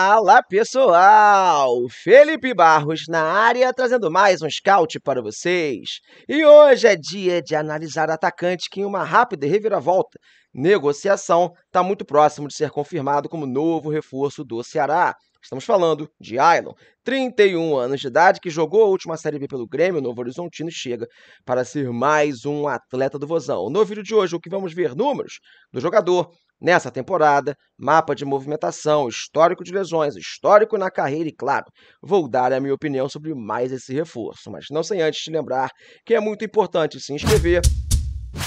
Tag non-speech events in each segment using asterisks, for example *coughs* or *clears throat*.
Fala pessoal! Felipe Barros na área trazendo mais um scout para vocês. E hoje é dia de analisar atacante que, em uma rápida reviravolta, negociação está muito próximo de ser confirmado como novo reforço do Ceará. Estamos falando de Ailon, 31 anos de idade, que jogou a última Série B pelo Grêmio, Novo Horizontino, chega para ser mais um atleta do Vozão. No vídeo de hoje, o que vamos ver números do jogador, Nessa temporada, mapa de movimentação, histórico de lesões, histórico na carreira e, claro, vou dar a minha opinião sobre mais esse reforço. Mas não sem antes te lembrar que é muito importante se inscrever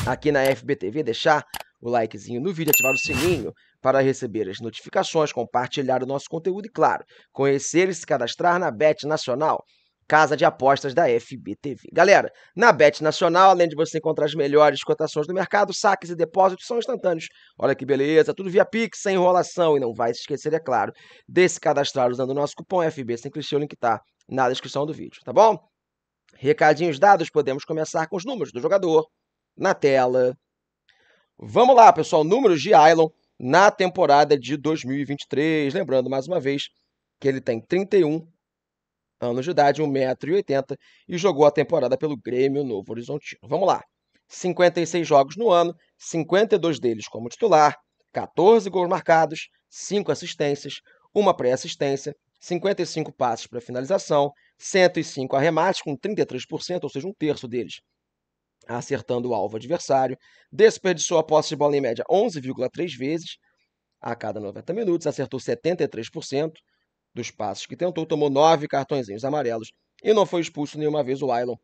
aqui na FBTV, deixar o likezinho no vídeo, ativar o sininho para receber as notificações, compartilhar o nosso conteúdo e, claro, conhecer e se cadastrar na Bet Nacional casa de apostas da FBTV. Galera, na Bet Nacional, além de você encontrar as melhores cotações do mercado, saques e depósitos são instantâneos. Olha que beleza, tudo via Pix, sem enrolação. E não vai se esquecer, é claro, de se cadastrar usando o nosso cupom FB sem clichê, o link tá na descrição do vídeo, tá bom? Recadinhos dados, podemos começar com os números do jogador na tela. Vamos lá, pessoal, números de Ilon na temporada de 2023. Lembrando mais uma vez que ele tem 31 anos de idade, 1,80m, e jogou a temporada pelo Grêmio Novo Horizontino. Vamos lá. 56 jogos no ano, 52 deles como titular, 14 gols marcados, 5 assistências, uma pré-assistência, 55 passes para finalização, 105 arremates, com 33%, ou seja, um terço deles acertando o alvo adversário. Desperdiçou a posse de bola em média 11,3 vezes a cada 90 minutos, acertou 73%, dos passes que tentou, tomou nove cartõezinhos amarelos e não foi expulso nenhuma vez o Ailon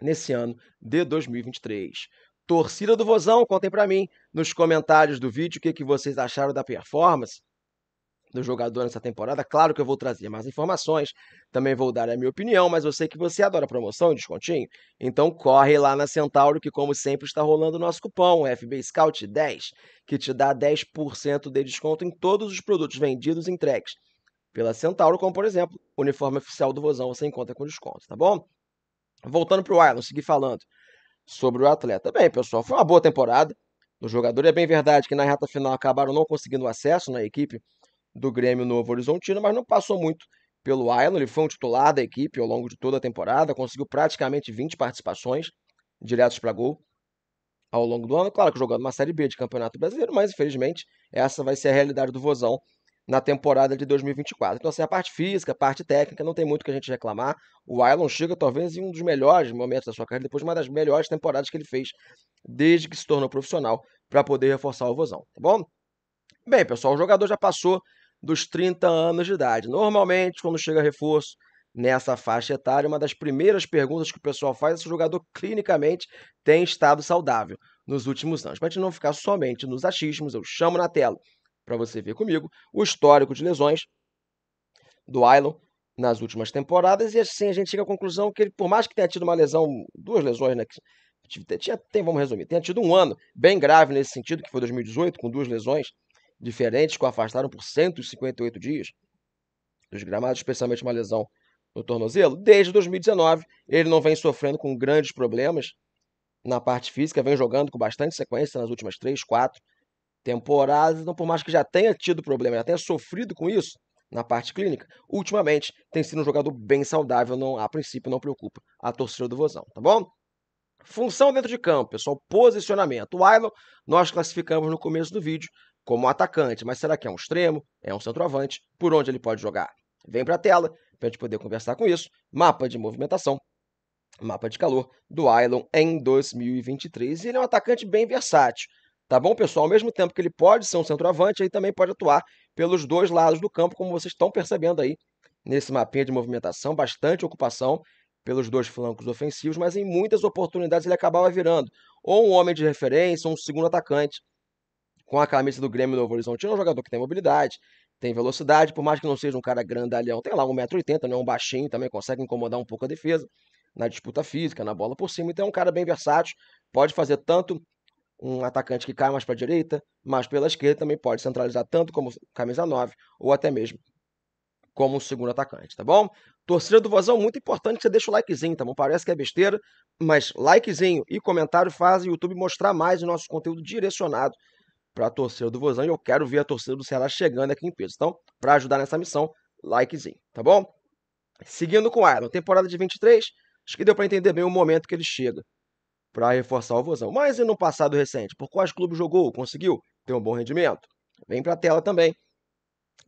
nesse ano de 2023. Torcida do Vozão, contem para mim nos comentários do vídeo o que, que vocês acharam da performance do jogador nessa temporada. Claro que eu vou trazer mais informações, também vou dar a minha opinião, mas eu sei que você adora promoção, e descontinho. Então corre lá na Centauro, que como sempre está rolando o nosso cupom, FB Scout 10, que te dá 10% de desconto em todos os produtos vendidos e entregues pela Centauro, como por exemplo, o uniforme oficial do Vozão você encontra com desconto, tá bom? Voltando para o Island, seguir falando sobre o atleta. Bem, pessoal, foi uma boa temporada do jogador. É bem verdade que na reta final acabaram não conseguindo acesso na equipe do Grêmio Novo Horizontino, mas não passou muito pelo Island. Ele foi um titular da equipe ao longo de toda a temporada, conseguiu praticamente 20 participações diretos para gol ao longo do ano. Claro que jogando uma Série B de Campeonato Brasileiro, mas infelizmente essa vai ser a realidade do Vozão na temporada de 2024. Então, assim, a parte física, a parte técnica, não tem muito que a gente reclamar. O Ilon chega talvez em um dos melhores momentos da sua carreira, depois de uma das melhores temporadas que ele fez desde que se tornou profissional, para poder reforçar o Vozão, tá bom? Bem, pessoal, o jogador já passou dos 30 anos de idade. Normalmente, quando chega reforço, nessa faixa etária, uma das primeiras perguntas que o pessoal faz é se o jogador clinicamente tem estado saudável nos últimos anos. Para a gente não ficar somente nos achismos, eu chamo na tela para você ver comigo o histórico de lesões do Ailon nas últimas temporadas, e assim a gente chega à conclusão que ele, por mais que tenha tido uma lesão, duas lesões, né? Tinha, tem, vamos resumir, tenha tido um ano bem grave nesse sentido, que foi 2018, com duas lesões diferentes, que o afastaram por 158 dias dos gramados, especialmente uma lesão no tornozelo. Desde 2019, ele não vem sofrendo com grandes problemas na parte física, vem jogando com bastante sequência nas últimas três, quatro temporadas. Então, por mais que já tenha tido problema, já tenha sofrido com isso na parte clínica, ultimamente tem sido um jogador bem saudável. Não, a princípio, não preocupa a torcida do Vozão, tá bom? Função dentro de campo, pessoal, posicionamento. O Ailon, nós classificamos no começo do vídeo como atacante, mas será que é um extremo? É um centroavante? Por onde ele pode jogar? Vem para a tela para a gente poder conversar com isso. Mapa de movimentação, mapa de calor do Ailon em 2023. Ele é um atacante bem versátil. Tá bom, pessoal? Ao mesmo tempo que ele pode ser um centroavante, ele também pode atuar pelos dois lados do campo, como vocês estão percebendo aí nesse mapinha de movimentação, bastante ocupação pelos dois flancos ofensivos, mas em muitas oportunidades ele acabava virando ou um homem de referência, ou um segundo atacante. Com a camisa do Grêmio Novo Horizonte, é um jogador que tem mobilidade, tem velocidade, por mais que não seja um cara grandalhão, tem lá 1,80m, é né? um baixinho, também consegue incomodar um pouco a defesa na disputa física, na bola por cima, então é um cara bem versátil, pode fazer tanto um atacante que cai mais para a direita, mas pela esquerda também pode centralizar tanto como camisa 9 ou até mesmo como segundo atacante, tá bom? Torcida do Vozão, muito importante que você deixa o likezinho, tá bom? Parece que é besteira, mas likezinho e comentário fazem o YouTube mostrar mais o nosso conteúdo direcionado para a torcida do Vozão e eu quero ver a torcida do Ceará chegando aqui em peso. Então, para ajudar nessa missão, likezinho, tá bom? Seguindo com o Iron, temporada de 23, acho que deu para entender bem o momento que ele chega para reforçar o Vozão. Mas e no passado recente? Por quais clubes jogou? Conseguiu ter um bom rendimento? Vem para a tela também,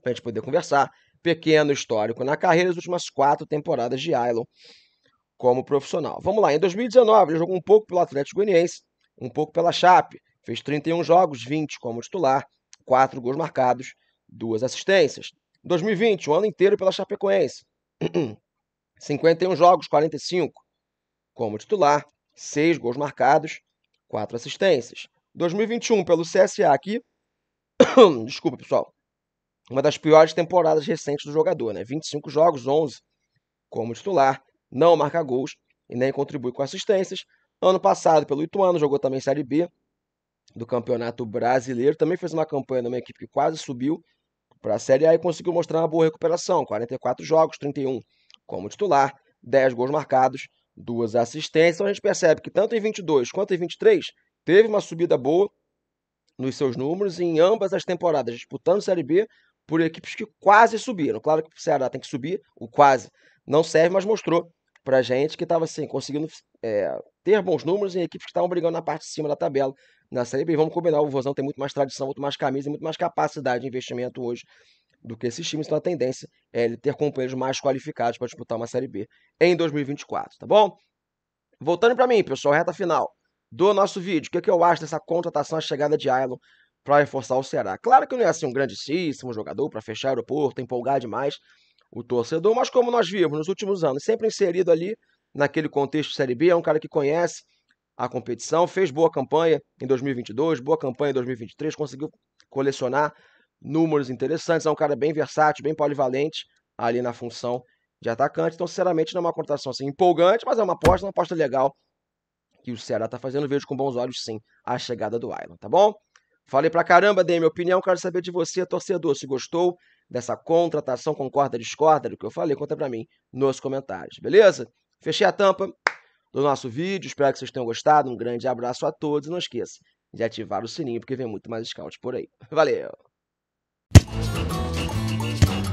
para a gente poder conversar. Pequeno histórico na carreira, das últimas quatro temporadas de Ailon como profissional. Vamos lá, em 2019 ele jogou um pouco pelo Atlético Goianiense, um pouco pela Chape. Fez 31 jogos, 20 como titular, 4 gols marcados, 2 assistências. 2020, o um ano inteiro pela Chapecoense. 51 *clears throat* jogos, 45 como titular, 6 gols marcados, 4 assistências. 2021 pelo CSA aqui. *coughs* Desculpa, pessoal. Uma das piores temporadas recentes do jogador, né? 25 jogos, 11 como titular, não marca gols e nem contribui com assistências. Ano passado, pelo Ituano, jogou também Série B do Campeonato Brasileiro. Também fez uma campanha numa equipe que quase subiu para a Série A e conseguiu mostrar uma boa recuperação. 44 jogos, 31 como titular, 10 gols marcados, duas assistências. Então a gente percebe que tanto em 22 quanto em 23 teve uma subida boa nos seus números em ambas as temporadas, disputando Série B por equipes que quase subiram. Claro que o Ceará tem que subir, o quase não serve, mas mostrou pra gente que estava assim, conseguindo é, ter bons números em equipes que estavam brigando na parte de cima da tabela na Série B. Vamos combinar, o Vozão tem muito mais tradição, muito mais camisa, muito mais capacidade de investimento hoje do que esses times, então a tendência é ele ter companheiros mais qualificados para disputar uma Série B em 2024, tá bom? Voltando para mim, pessoal, reta final do nosso vídeo. O que, é que eu acho dessa contratação, a chegada de Ailon para reforçar o Ceará? Claro que não é assim um grandíssimo jogador para fechar o aeroporto, empolgar demais o torcedor, mas como nós vimos nos últimos anos, sempre inserido ali naquele contexto de Série B, é um cara que conhece a competição, fez boa campanha em 2022, boa campanha em 2023, conseguiu colecionar números interessantes, é um cara bem versátil, bem polivalente ali na função de atacante. Então, sinceramente, não é uma contratação assim empolgante, mas é uma aposta, uma aposta legal que o Ceará tá fazendo. Vejo com bons olhos, sim, a chegada do Island, tá bom? Falei pra caramba, dei minha opinião, quero saber de você, torcedor, se gostou dessa contratação, concorda, discorda do que eu falei, conta pra mim nos comentários, beleza? Fechei a tampa do nosso vídeo, espero que vocês tenham gostado, um grande abraço a todos e não esqueça de ativar o sininho, porque vem muito mais scout por aí. Valeu! Thank you.